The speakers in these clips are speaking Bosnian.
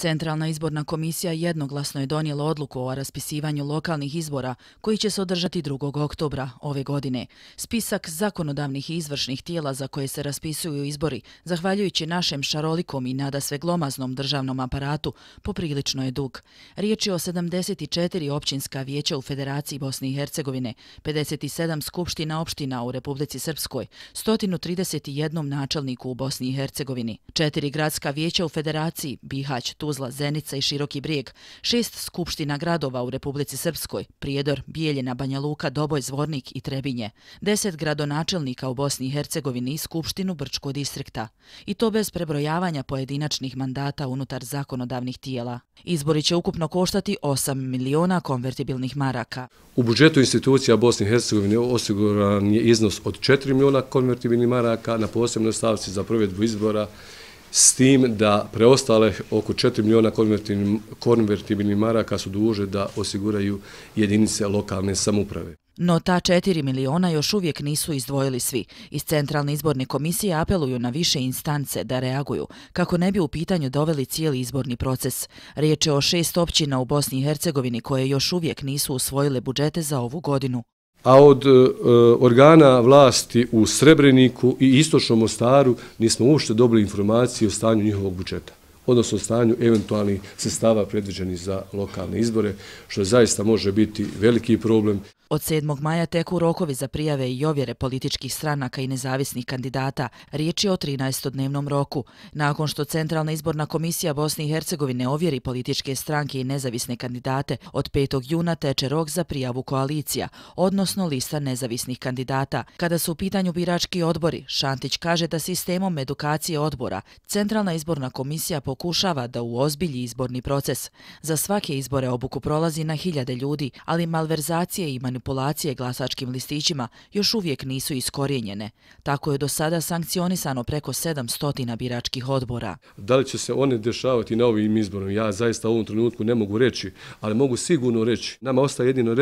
Centralna izborna komisija jednoglasno je donijela odluku o raspisivanju lokalnih izbora koji će se održati 2. oktobra ove godine. Spisak zakonodavnih i izvršnih tijela za koje se raspisuju izbori, zahvaljujući našem šarolikom i nada sve glomaznom državnom aparatu, poprilično je dug. Riječ je o 74 općinska vijeća u Federaciji Bosni i Hercegovine, 57 skupština opština u Republici Srpskoj, 131 načelniku u Bosni i Hercegovini, 4 gradska vijeća u Federaciji, Bihać, Tuzla, Tuzla, Zenica i Široki brijeg, šest skupština gradova u Republici Srpskoj, Prijedor, Bijeljina, Banja Luka, Doboj, Zvornik i Trebinje, deset gradonačelnika u Bosni i Hercegovini i skupštinu Brčko distrikta, i to bez prebrojavanja pojedinačnih mandata unutar zakonodavnih tijela. Izbori će ukupno koštati 8 miliona konvertibilnih maraka. U budžetu institucija Bosni i Hercegovini osiguran je iznos od 4 miliona konvertibilnih maraka na posebnoj stavci za provjedbu izbora s tim da preostale oko 4 miliona konvertibilnih maraka su duže da osiguraju jedinice lokalne samuprave. No ta 4 miliona još uvijek nisu izdvojili svi. Iz Centralne izborne komisije apeluju na više instance da reaguju, kako ne bi u pitanju doveli cijeli izborni proces. Riječ je o šest općina u Bosni i Hercegovini koje još uvijek nisu usvojile budžete za ovu godinu a od e, organa vlasti u Srebreniku i Istočnom Mostaru nismo uopšte dobili informacije o stanju njihovog budžeta, odnosno o stanju eventualnih sestava predviđenih za lokalne izbore, što zaista može biti veliki problem. Od 7. maja teku rokovi za prijave i ovjere političkih stranaka i nezavisnih kandidata. Riječ je o 13-dnevnom roku. Nakon što Centralna izborna komisija Bosne i Hercegovine ovjeri političke stranke i nezavisne kandidate, od 5. juna teče rok za prijavu koalicija, odnosno lista nezavisnih kandidata. Kada su u pitanju birački odbori, Šantić kaže da sistemom edukacije odbora Centralna izborna komisija pokušava da uozbilji izborni proces. Za svake izbore obuku prolazi na hiljade ljudi, ali malverzacije i manipulacije manipulacije glasačkim listićima još uvijek nisu iskorjenjene. Tako je do sada sankcionisano preko 700 biračkih odbora. Da li će se one dešavati na ovim izborom, ja zaista u ovom trenutku ne mogu reći, ali mogu sigurno reći. Nama ostaje jedino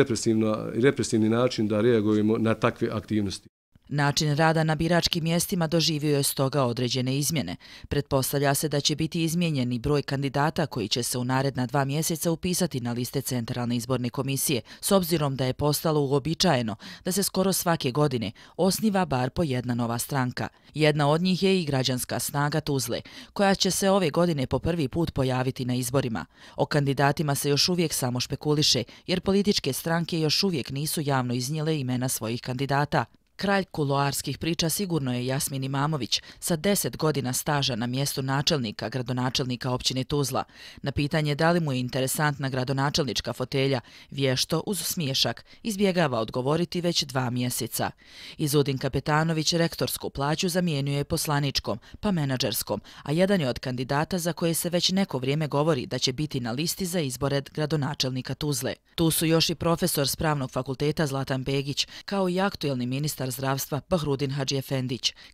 represivni način da reagujemo na takve aktivnosti. Način rada na biračkim mjestima doživio je stoga određene izmjene. Pretpostavlja se da će biti izmijenjen i broj kandidata koji će se u naredna dva mjeseca upisati na liste Centralne izborne komisije, s obzirom da je postalo uobičajeno da se skoro svake godine osniva bar po jedna nova stranka. Jedna od njih je i građanska snaga Tuzle, koja će se ove godine po prvi put pojaviti na izborima. O kandidatima se još uvijek samo špekuliše, jer političke stranke još uvijek nisu javno iznijele imena svojih kandidata. Kralj kuloarskih priča sigurno je Jasmin Imamović sa 10 godina staža na mjestu načelnika, gradonačelnika općine Tuzla. Na pitanje da li mu je interesantna gradonačelnička fotelja, vješto uz smiješak, izbjegava odgovoriti već dva mjeseca. Izudin Kapetanović rektorsku plaću zamijenio poslaničkom, pa menadžerskom, a jedan je od kandidata za koje se već neko vrijeme govori da će biti na listi za izbore gradonačelnika Tuzle. Tu su još i profesor Spravnog fakulteta Zlatan Begić, kao i aktuelni ministar ministar zdravstva Pahrudin Hadži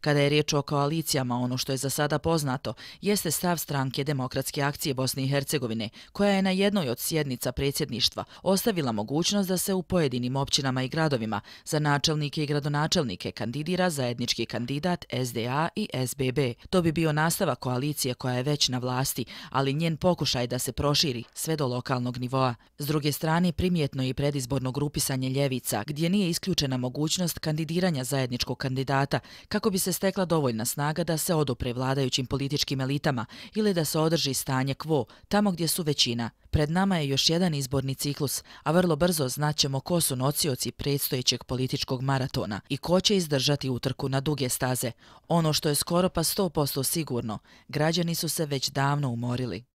Kada je riječ o koalicijama, ono što je za sada poznato jeste stav stranke demokratske akcije Bosne i Hercegovine, koja je na jednoj od sjednica predsjedništva ostavila mogućnost da se u pojedinim općinama i gradovima za načelnike i gradonačelnike kandidira zajednički kandidat SDA i SBB. To bi bio nastava koalicije koja je već na vlasti, ali njen pokušaj da se proširi sve do lokalnog nivoa. S druge strane, primjetno je i predizborno grupisanje Ljevica, gdje nije isključena mogućnost kandidira lansiranja zajedničkog kandidata kako bi se stekla dovoljna snaga da se odopre vladajućim političkim elitama ili da se održi stanje kvo tamo gdje su većina. Pred nama je još jedan izborni ciklus, a vrlo brzo znaćemo ko su nocioci predstojećeg političkog maratona i ko će izdržati utrku na duge staze. Ono što je skoro pa 100% sigurno, građani su se već davno umorili.